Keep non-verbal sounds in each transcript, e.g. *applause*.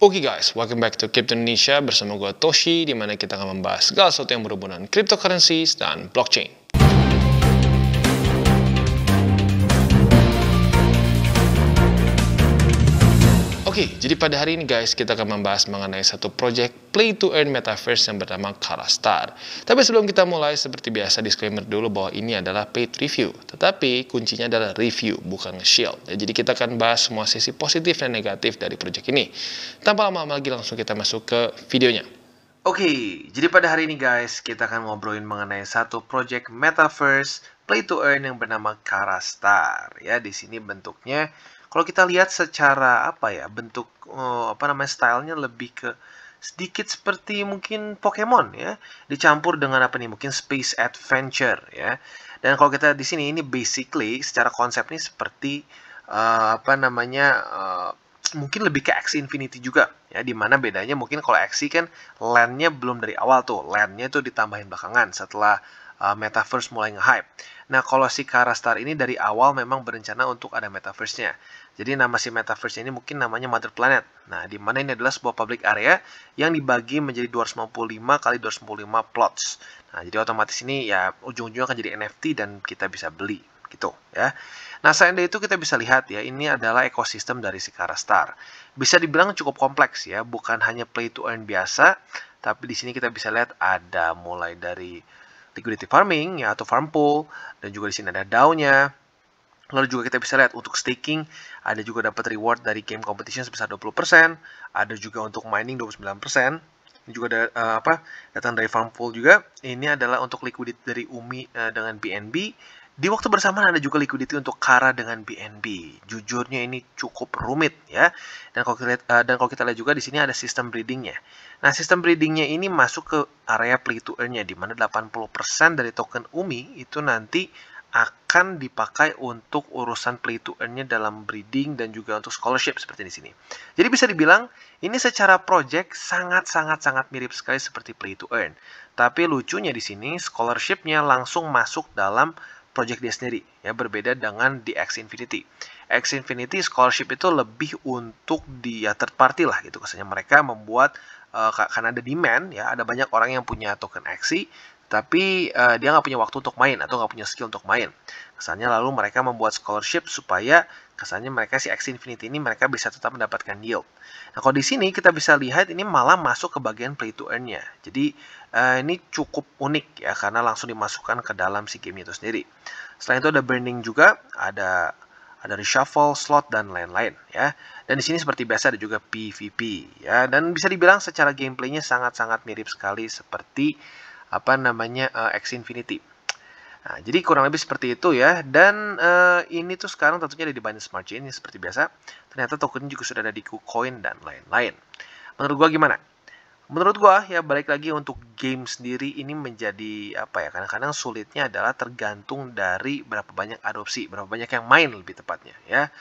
Oke okay guys, welcome back to Crypto Indonesia bersama gue Toshi di mana kita akan membahas segala sesuatu yang berhubungan cryptocurrency dan blockchain. Oke, okay, jadi pada hari ini guys kita akan membahas mengenai satu project play to earn metaverse yang bernama Karastar. Tapi sebelum kita mulai seperti biasa disclaimer dulu bahwa ini adalah paid review, tetapi kuncinya adalah review bukan shield. Ya, jadi kita akan bahas semua sisi positif dan negatif dari project ini. Tanpa lama-lama lagi langsung kita masuk ke videonya. Oke, okay, jadi pada hari ini guys kita akan ngobrolin mengenai satu project metaverse play to earn yang bernama Karastar. Ya, di sini bentuknya kalau kita lihat secara apa ya bentuk uh, apa namanya stylenya lebih ke sedikit seperti mungkin Pokemon ya, dicampur dengan apa nih mungkin space adventure ya. Dan kalau kita di sini ini basically secara konsep nih seperti uh, apa namanya uh, mungkin lebih ke X Infinity juga ya dimana bedanya mungkin kalau X kan landnya belum dari awal tuh landnya tuh ditambahin belakangan setelah uh, metaverse mulai nge-hype. Nah, kalau si Kara Star ini dari awal memang berencana untuk ada metaverse-nya. Jadi nama si metaverse ini mungkin namanya Mother Planet. Nah, di mana ini adalah sebuah public area yang dibagi menjadi 255 kali 255 plots. Nah, jadi otomatis ini ya ujung-ujungnya akan jadi NFT dan kita bisa beli gitu ya. Nah, selain itu kita bisa lihat ya, ini adalah ekosistem dari si Kara Star. Bisa dibilang cukup kompleks ya, bukan hanya play to earn biasa, tapi di sini kita bisa lihat ada mulai dari liquidity farming ya atau farm pool dan juga di sini ada DAO-nya. Lalu juga kita bisa lihat untuk staking ada juga dapat reward dari game competition sebesar 20%, ada juga untuk mining 29%. Ini juga ada uh, eh, apa? datang dari farm pool juga. Ini adalah untuk liquidity dari UMI uh, dengan BNB di waktu bersamaan ada juga liquidity untuk Kara dengan BNB. Jujurnya ini cukup rumit ya. Dan kalau kita lihat, uh, dan kalau kita lihat juga di sini ada sistem breedingnya. Nah, sistem breedingnya ini masuk ke area play to earn-nya di mana 80% dari token UMI itu nanti akan dipakai untuk urusan play to earn-nya dalam breeding dan juga untuk scholarship seperti di sini. Jadi bisa dibilang ini secara project sangat-sangat sangat mirip sekali seperti play to earn. Tapi lucunya di sini scholarship-nya langsung masuk dalam project dia sendiri ya berbeda dengan di X Infinity. X Infinity scholarship itu lebih untuk di ya, third party lah gitu kesannya mereka membuat uh, karena ada demand ya ada banyak orang yang punya token Axie tapi uh, dia nggak punya waktu untuk main atau nggak punya skill untuk main. Kesannya lalu mereka membuat scholarship supaya Kesannya mereka si X Infinity ini mereka bisa tetap mendapatkan yield. Nah kalau di sini kita bisa lihat ini malah masuk ke bagian play to earn-nya. Jadi uh, ini cukup unik ya karena langsung dimasukkan ke dalam si game itu sendiri. Selain itu ada burning juga, ada ada reshuffle, slot, dan lain-lain ya. Dan di sini seperti biasa ada juga PVP ya. Dan bisa dibilang secara gameplaynya sangat-sangat mirip sekali seperti apa namanya uh, X Infinity. Nah, jadi kurang lebih seperti itu ya. Dan uh, ini tuh sekarang tentunya ada di Binance Smart Chain seperti biasa. Ternyata tokennya juga sudah ada di KuCoin dan lain-lain. Menurut gua gimana? Menurut gua ya balik lagi untuk game sendiri ini menjadi apa ya? Kadang-kadang sulitnya adalah tergantung dari berapa banyak adopsi, berapa banyak yang main lebih tepatnya ya.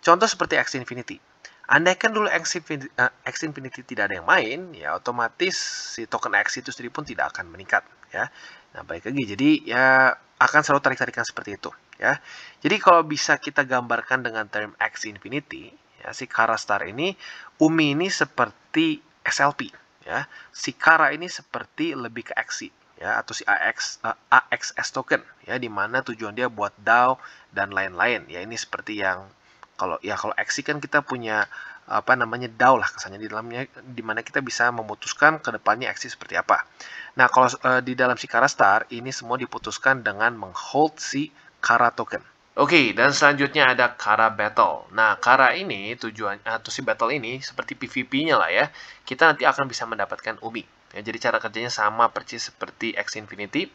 Contoh seperti X Infinity. Andaikan dulu X Infinity, uh, X Infinity tidak ada yang main, ya otomatis si token X itu sendiri pun tidak akan meningkat ya. Nah, baik lagi. Jadi ya akan selalu tarik-tarikan seperti itu ya. Jadi kalau bisa kita gambarkan dengan term X infinity, ya si Kara star ini Umi ini seperti SLP, ya. Si Kara ini seperti lebih ke X, ya atau si AX uh, AXS token ya di mana tujuan dia buat DAO dan lain-lain ya ini seperti yang kalau ya kalau XC kan kita punya apa namanya DAO lah kesannya di dalamnya di mana kita bisa memutuskan ke depannya aksi seperti apa. Nah, kalau uh, di dalam si Kara Star ini semua diputuskan dengan menghold si Kara token. Oke, okay, dan selanjutnya ada Kara Battle. Nah, Kara ini tujuan atau si Battle ini seperti PvP-nya lah ya. Kita nanti akan bisa mendapatkan Umi. Ya, jadi cara kerjanya sama persis seperti X Infinity.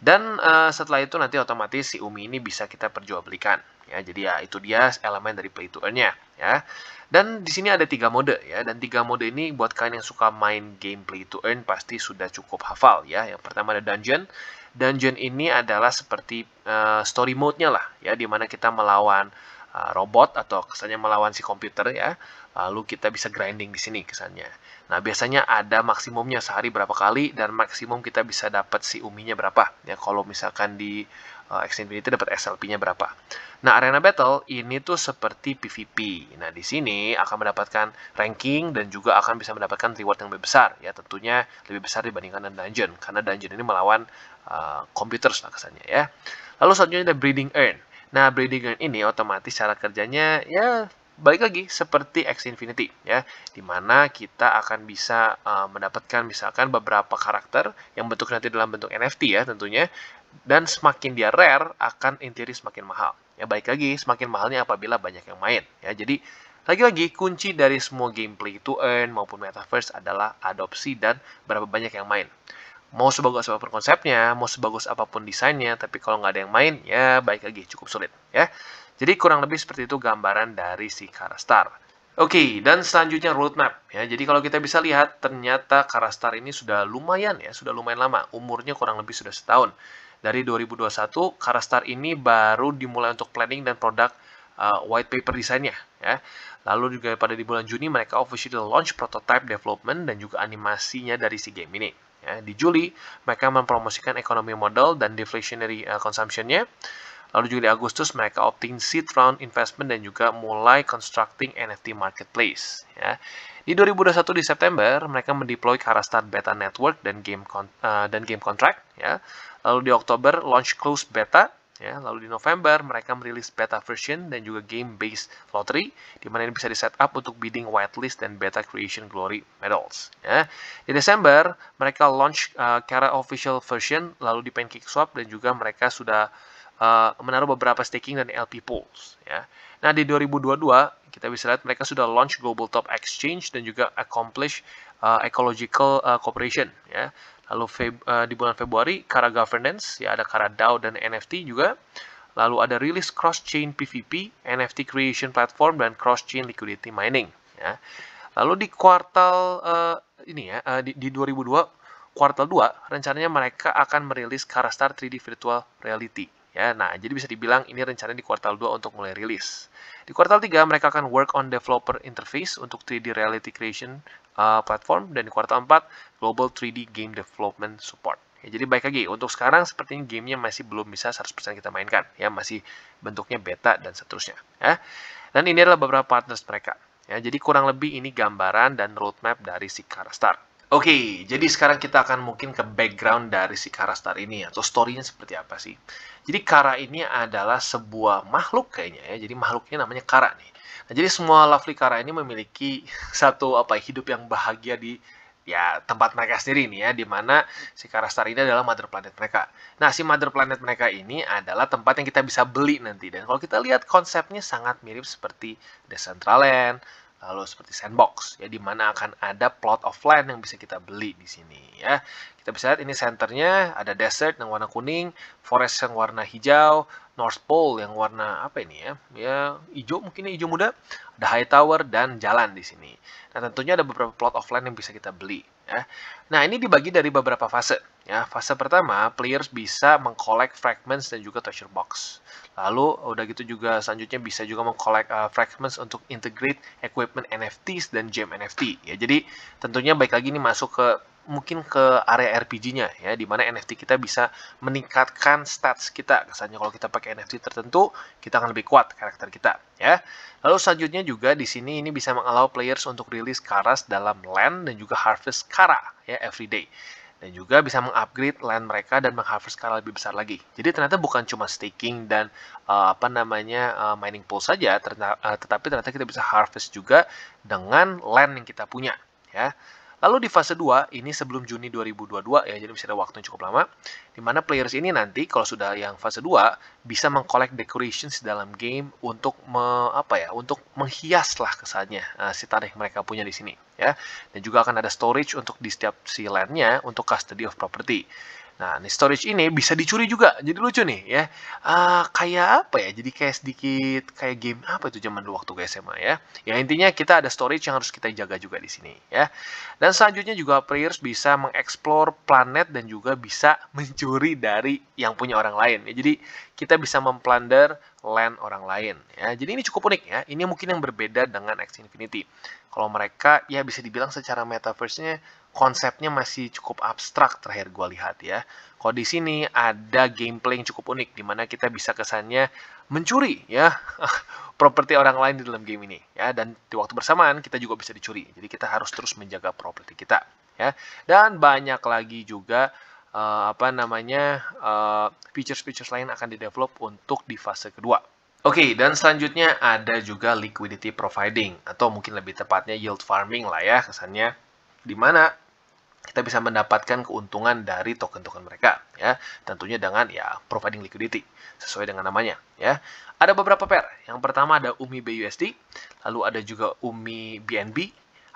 Dan uh, setelah itu nanti otomatis si Umi ini bisa kita perjualbelikan. Ya, jadi ya itu dia elemen dari play to earn-nya. Ya. Dan di sini ada tiga mode ya. Dan tiga mode ini buat kalian yang suka main game play to earn pasti sudah cukup hafal ya. Yang pertama ada dungeon. Dungeon ini adalah seperti uh, story mode-nya lah ya. Dimana kita melawan uh, robot atau kesannya melawan si komputer ya lalu kita bisa grinding di sini kesannya. Nah, biasanya ada maksimumnya sehari berapa kali dan maksimum kita bisa dapat si uminya berapa. Ya, kalau misalkan di uh, eh, Infinity dapat SLP-nya berapa. Nah, Arena Battle ini tuh seperti PvP. Nah, di sini akan mendapatkan ranking dan juga akan bisa mendapatkan reward yang lebih besar. Ya, tentunya lebih besar dibandingkan dengan dungeon karena dungeon ini melawan uh, computers lah kesannya ya. Lalu selanjutnya ada Breeding Earn. Nah, breeding earn ini otomatis cara kerjanya ya balik lagi seperti X Infinity ya, dimana kita akan bisa uh, mendapatkan misalkan beberapa karakter yang bentuk nanti dalam bentuk NFT ya tentunya, dan semakin dia rare akan interior semakin mahal. Ya baik lagi semakin mahalnya apabila banyak yang main ya. Jadi lagi-lagi kunci dari semua gameplay to earn maupun metaverse adalah adopsi dan berapa banyak yang main. Mau sebagus apapun konsepnya, mau sebagus apapun desainnya, tapi kalau nggak ada yang main, ya baik lagi, cukup sulit. ya. Jadi kurang lebih seperti itu gambaran dari si Karastar. Oke, okay, dan selanjutnya roadmap. ya. Jadi kalau kita bisa lihat, ternyata Karastar ini sudah lumayan ya, sudah lumayan lama. Umurnya kurang lebih sudah setahun. Dari 2021, Karastar ini baru dimulai untuk planning dan produk uh, white paper desainnya ya. Lalu juga pada di bulan Juni mereka officially launch prototype development dan juga animasinya dari si game ini. Ya, di Juli, mereka mempromosikan ekonomi modal dan deflationary uh, consumption-nya. Lalu juga di Agustus, mereka obtain seed round investment dan juga mulai constructing NFT marketplace. Ya. Di 2021 di September, mereka mendeploy ke arah start Beta Network dan game uh, dan game contract. Ya. Lalu di Oktober, launch close beta Ya. Lalu di November, mereka merilis beta version dan juga game-based lottery, di mana ini bisa di-setup untuk bidding whitelist dan beta creation glory medals. Ya. Di Desember, mereka launch uh, cara official version, lalu di Pancake Swap, dan juga mereka sudah uh, menaruh beberapa staking dan LP pools. Ya. Nah, di 2022, kita bisa lihat mereka sudah launch Global Top Exchange dan juga accomplish uh, Ecological uh, Corporation ya. Lalu Feb, uh, di bulan Februari Kara Governance ya ada Kara DAO dan NFT juga. Lalu ada rilis cross chain PVP, NFT creation platform dan cross chain liquidity mining ya. Lalu di kuartal uh, ini ya uh, di, di 2002 kuartal 2 rencananya mereka akan merilis Kara Star 3D Virtual Reality Ya, nah, jadi bisa dibilang ini rencana di kuartal 2 untuk mulai rilis. Di kuartal 3, mereka akan work on developer interface untuk 3D reality creation uh, platform, dan di kuartal 4, global 3D game development support. Ya, jadi baik lagi, untuk sekarang sepertinya gamenya masih belum bisa 100% kita mainkan, ya masih bentuknya beta dan seterusnya. Ya. Dan ini adalah beberapa partners mereka. Ya, jadi kurang lebih ini gambaran dan roadmap dari si Karstar. Oke, okay, jadi sekarang kita akan mungkin ke background dari si Kara Star ini ya. atau story-nya seperti apa sih. Jadi Kara ini adalah sebuah makhluk kayaknya ya. Jadi makhluknya namanya Kara nih. Nah, jadi semua Lovely Kara ini memiliki *laughs* satu apa hidup yang bahagia di ya tempat mereka sendiri nih ya di mana si Kara Star ini adalah mother planet mereka. Nah, si mother planet mereka ini adalah tempat yang kita bisa beli nanti dan kalau kita lihat konsepnya sangat mirip seperti Decentraland, lalu seperti sandbox ya di mana akan ada plot of land yang bisa kita beli di sini ya kita bisa lihat ini senternya ada desert yang warna kuning, forest yang warna hijau, North Pole yang warna apa ini ya? Ya hijau mungkin hijau muda. Ada high tower dan jalan di sini. Nah, tentunya ada beberapa plot of land yang bisa kita beli ya. Nah, ini dibagi dari beberapa fase ya. Fase pertama, players bisa mengkolek fragments dan juga treasure box. Lalu udah gitu juga selanjutnya bisa juga mengkolek uh, eh, fragments untuk integrate equipment NFTs dan gem NFT ya. Jadi tentunya baik lagi ini masuk ke mungkin ke area RPG-nya ya, di mana NFT kita bisa meningkatkan stats kita. Kesannya kalau kita pakai NFT tertentu, kita akan lebih kuat karakter kita ya. Lalu selanjutnya juga di sini ini bisa mengalau players untuk rilis karas dalam land dan juga harvest kara ya everyday dan juga bisa mengupgrade land mereka dan mengharvest kara lebih besar lagi. Jadi ternyata bukan cuma staking dan uh, apa namanya uh, mining pool saja, ternyata, uh, tetapi ternyata kita bisa harvest juga dengan land yang kita punya ya. Lalu di fase 2, ini sebelum Juni 2022 ya, jadi masih ada waktu yang cukup lama, di mana players ini nanti kalau sudah yang fase 2 bisa mengkolek decorations di dalam game untuk me, apa ya, untuk menghias lah kesannya nah, si tarikh mereka punya di sini ya. Dan juga akan ada storage untuk di setiap si landnya untuk custody of property. Nah, ini storage ini bisa dicuri juga. Jadi lucu nih ya. Uh, kayak apa ya? Jadi kayak sedikit kayak game apa itu zaman dulu waktu guys SMA ya. Ya intinya kita ada storage yang harus kita jaga juga di sini ya. Dan selanjutnya juga players bisa mengeksplor planet dan juga bisa *laughs* mencuri dari yang punya orang lain. Ya, jadi kita bisa memplunder land orang lain ya. Jadi ini cukup unik ya. Ini mungkin yang berbeda dengan X Infinity. Kalau mereka ya bisa dibilang secara metaverse-nya konsepnya masih cukup abstrak terakhir gue lihat ya. Kalau di sini ada gameplay yang cukup unik, di mana kita bisa kesannya mencuri ya *laughs* properti orang lain di dalam game ini ya dan di waktu bersamaan kita juga bisa dicuri jadi kita harus terus menjaga properti kita ya dan banyak lagi juga uh, apa namanya uh, features-features lain akan didevelop untuk di fase kedua Oke, okay, dan selanjutnya ada juga liquidity providing, atau mungkin lebih tepatnya yield farming lah ya, kesannya di mana kita bisa mendapatkan keuntungan dari token-token mereka ya tentunya dengan ya providing liquidity sesuai dengan namanya ya ada beberapa pair yang pertama ada UMI BUSD lalu ada juga UMI BNB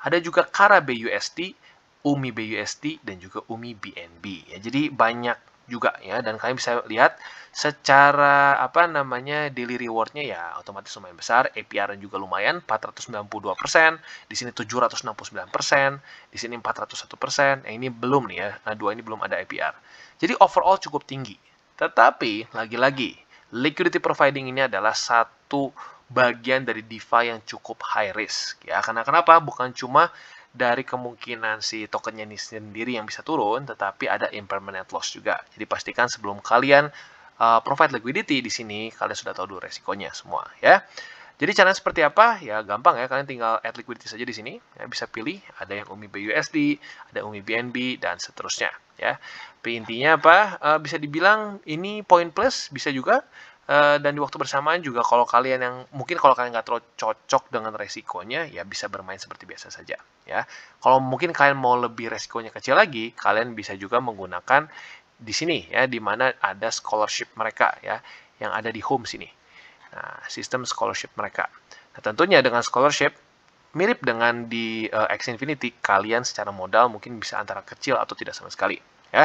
ada juga Kara BUSD UMI BUSD dan juga UMI BNB ya jadi banyak juga ya dan kalian bisa lihat secara apa namanya daily rewardnya ya otomatis lumayan besar APR juga lumayan 492 persen di sini 769 persen di sini 401 persen yang nah, ini belum nih ya nah dua ini belum ada APR jadi overall cukup tinggi tetapi lagi-lagi liquidity providing ini adalah satu bagian dari DeFi yang cukup high risk ya karena kenapa bukan cuma dari kemungkinan si tokennya ini sendiri yang bisa turun, tetapi ada impermanent loss juga. Jadi pastikan sebelum kalian uh, provide liquidity di sini, kalian sudah tahu dulu resikonya semua ya. Jadi caranya seperti apa? Ya gampang ya, kalian tinggal add liquidity saja di sini. Ya, bisa pilih, ada yang UMI BUSD, ada UMI BNB, dan seterusnya. Ya, Tapi intinya apa? Uh, bisa dibilang ini point plus, bisa juga Eh, dan di waktu bersamaan juga kalau kalian yang mungkin kalau kalian nggak terlalu cocok dengan resikonya ya bisa bermain seperti biasa saja ya kalau mungkin kalian mau lebih resikonya kecil lagi kalian bisa juga menggunakan di sini ya di mana ada scholarship mereka ya yang ada di home sini nah sistem scholarship mereka nah tentunya dengan scholarship mirip dengan di uh, X Infinity kalian secara modal mungkin bisa antara kecil atau tidak sama sekali ya.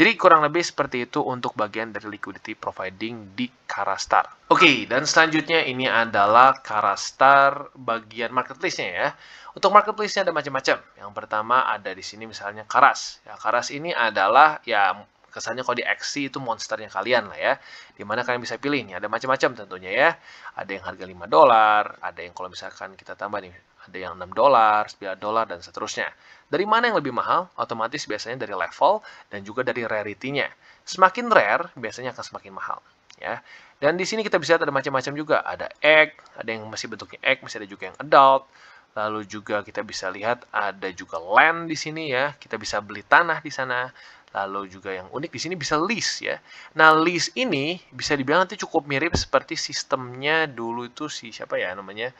Jadi kurang lebih seperti itu untuk bagian dari liquidity providing di Karastar. Oke, okay, dan selanjutnya ini adalah Karastar bagian marketplace-nya ya. Untuk marketplace-nya ada macam-macam. Yang pertama ada di sini misalnya Karas. Ya, Karas ini adalah ya kesannya kalau di XC itu monsternya kalian lah ya. Dimana kalian bisa pilih nih, ada macam-macam tentunya ya. Ada yang harga 5 dolar, ada yang kalau misalkan kita tambah nih ada yang 6 dolar, 9 dolar, dan seterusnya. Dari mana yang lebih mahal? Otomatis biasanya dari level dan juga dari rarity-nya. Semakin rare, biasanya akan semakin mahal. Ya. Dan di sini kita bisa lihat ada macam-macam juga. Ada egg, ada yang masih bentuknya egg, masih ada juga yang adult. Lalu juga kita bisa lihat ada juga land di sini ya. Kita bisa beli tanah di sana. Lalu juga yang unik di sini bisa lease ya. Nah, lease ini bisa dibilang nanti cukup mirip seperti sistemnya dulu itu si siapa ya namanya?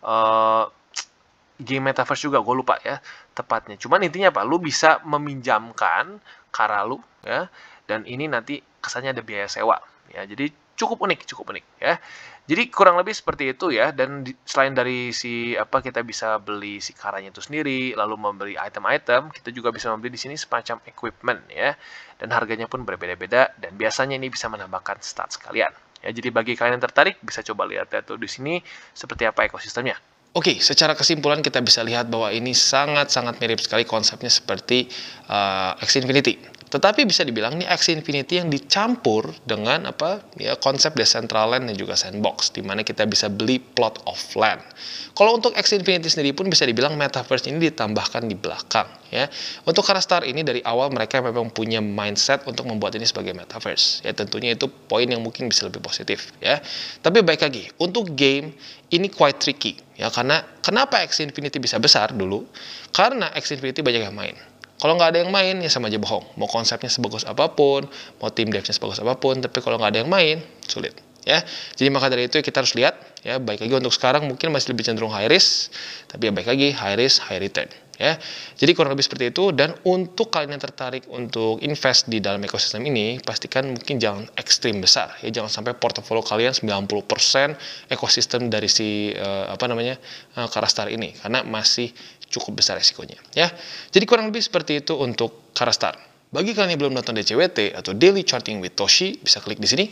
Uh, game metaverse juga gue lupa ya tepatnya cuman intinya apa lu bisa meminjamkan kara lu ya dan ini nanti kesannya ada biaya sewa ya jadi cukup unik cukup unik ya jadi kurang lebih seperti itu ya dan di, selain dari si apa kita bisa beli si karanya itu sendiri lalu membeli item-item kita juga bisa membeli di sini semacam equipment ya dan harganya pun berbeda-beda dan biasanya ini bisa menambahkan stats kalian ya jadi bagi kalian yang tertarik bisa coba lihat ya tuh di sini seperti apa ekosistemnya Oke, okay, secara kesimpulan kita bisa lihat bahwa ini sangat-sangat mirip sekali konsepnya seperti uh, X Infinity. Tetapi bisa dibilang ini X Infinity yang dicampur dengan apa ya konsep Decentraland dan juga Sandbox di mana kita bisa beli plot of land. Kalau untuk X Infinity sendiri pun bisa dibilang metaverse ini ditambahkan di belakang ya. Untuk Karastar ini dari awal mereka memang punya mindset untuk membuat ini sebagai metaverse. Ya tentunya itu poin yang mungkin bisa lebih positif ya. Tapi baik lagi, untuk game ini quite tricky ya karena kenapa X Infinity bisa besar dulu? Karena X Infinity banyak yang main. Kalau nggak ada yang main, ya sama aja bohong. Mau konsepnya sebagus apapun, mau tim devnya sebagus apapun, tapi kalau nggak ada yang main, sulit. Ya, jadi maka dari itu kita harus lihat ya baik lagi untuk sekarang mungkin masih lebih cenderung high risk tapi ya baik lagi high risk high return ya jadi kurang lebih seperti itu dan untuk kalian yang tertarik untuk invest di dalam ekosistem ini pastikan mungkin jangan ekstrim besar ya jangan sampai portofolio kalian 90% ekosistem dari si uh, apa namanya uh, eh, Karastar ini karena masih cukup besar resikonya ya. Jadi kurang lebih seperti itu untuk Karastar. Bagi kalian yang belum nonton DCWT atau Daily Charting with Toshi, bisa klik di sini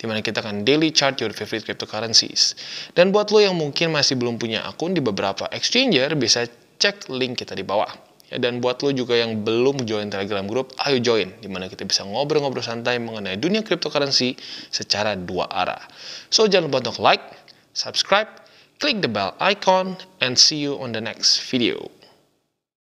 di mana kita akan daily chart your favorite cryptocurrencies. Dan buat lo yang mungkin masih belum punya akun di beberapa exchanger, bisa cek link kita di bawah. Ya, dan buat lo juga yang belum join Telegram Group, ayo join, di mana kita bisa ngobrol-ngobrol santai mengenai dunia cryptocurrency secara dua arah. So, jangan lupa untuk like, subscribe, click the bell icon and see you on the next video.